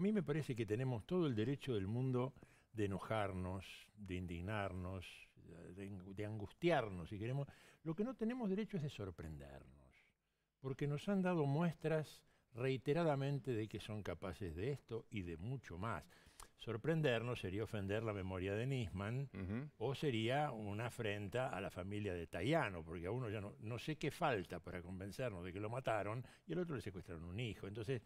a mí me parece que tenemos todo el derecho del mundo de enojarnos, de indignarnos, de, angustiarnos, si queremos. Lo que no tenemos derecho es de sorprendernos, porque nos han dado muestras reiteradamente de que son capaces de esto y de mucho más. Sorprendernos sería ofender la memoria de Nisman o sería una afrenta a la familia de Tayano, porque a uno ya no, no sé qué falta para convencernos de que lo mataron y al otro le secuestraron un hijo. Entonces,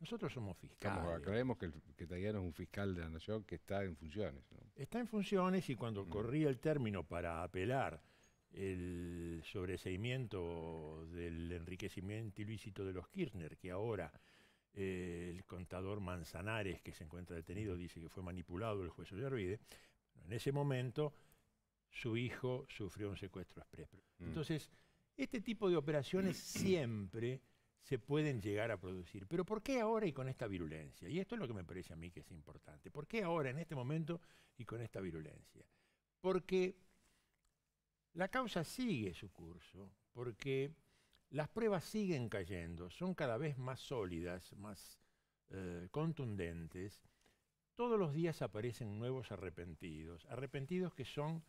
nosotros somos fiscales. Creemos que, Tayano es un fiscal de la Nación que está en funciones. Está en funciones y cuando mm. corría el término para apelar el sobreseimiento del enriquecimiento ilícito de los Kirchner, que ahora eh, el contador Manzanares, que se encuentra detenido, dice que fue manipulado el juez Ollarvide, en ese momento su hijo sufrió un secuestro expreso. Mm. Entonces, este tipo de operaciones siempre se pueden llegar a producir. Pero ¿por qué ahora y con esta virulencia? Y esto es lo que me parece a mí que es importante. ¿Por qué ahora, en este momento y con esta virulencia? Porque la causa sigue su curso, porque las pruebas siguen cayendo, son cada vez más sólidas, más eh, contundentes. Todos los días aparecen nuevos arrepentidos, arrepentidos que son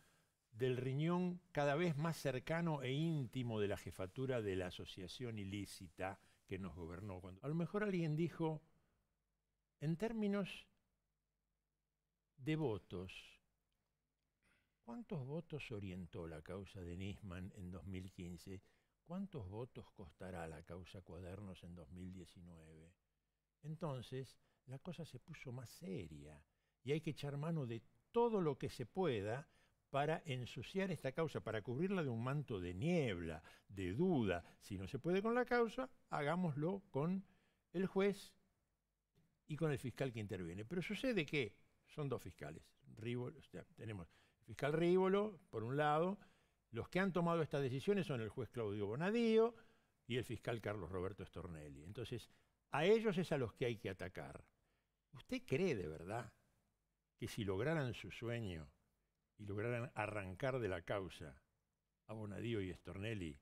del riñón cada vez más cercano e íntimo de la jefatura de la asociación ilícita que nos gobernó. Cuando a lo mejor alguien dijo, en términos de votos, ¿cuántos votos orientó la causa de Nisman en 2015? ¿Cuántos votos costará la causa Cuadernos en 2019? Entonces, la cosa se puso más seria y hay que echar mano de todo lo que se pueda para ensuciar esta causa, para cubrirla de un manto de niebla, de duda. Si no se puede con la causa, hagámoslo con el juez y con el fiscal que interviene. Pero sucede que son dos fiscales. tenemos el fiscal Rívolo, por un lado, los que han tomado estas decisiones son el juez Claudio Bonadío y el fiscal Carlos Roberto Estornelli. Entonces, a ellos es a los que hay que atacar. ¿Usted cree de verdad que si lograran su sueño, y lograran arrancar de la causa a Bonadío y Estornelli,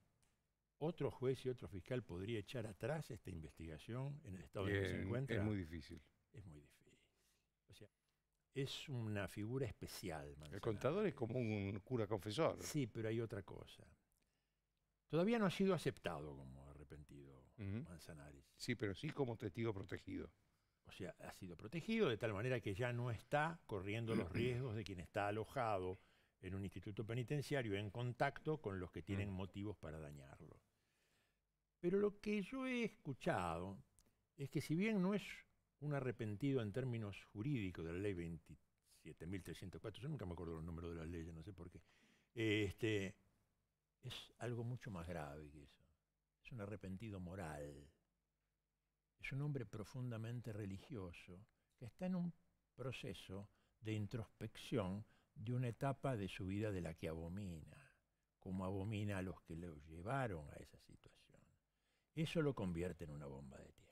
otro juez y otro fiscal podría echar atrás esta investigación en el estado en que se encuentra. Es muy difícil. Es muy difícil. O sea, es una figura especial. El contador es como un cura confesor. Sí, pero hay otra cosa. Todavía no ha sido aceptado como arrepentido Manzanaris. Sí, pero sí como testigo protegido. O sea, ha sido protegido de tal manera que ya no está corriendo los riesgos de quien está alojado en un instituto penitenciario en contacto con los que tienen mm. motivos para dañarlo. Pero lo que yo he escuchado es que si bien no es un arrepentido en términos jurídicos de la ley 27.304, yo nunca me acuerdo los números de las leyes, no sé por qué, este, es algo mucho más grave que eso. Es un arrepentido moral es un hombre profundamente religioso que está en un proceso de introspección de una etapa de su vida de la que abomina, como abomina a los que lo llevaron a esa situación. Eso lo convierte en una bomba de tiempo.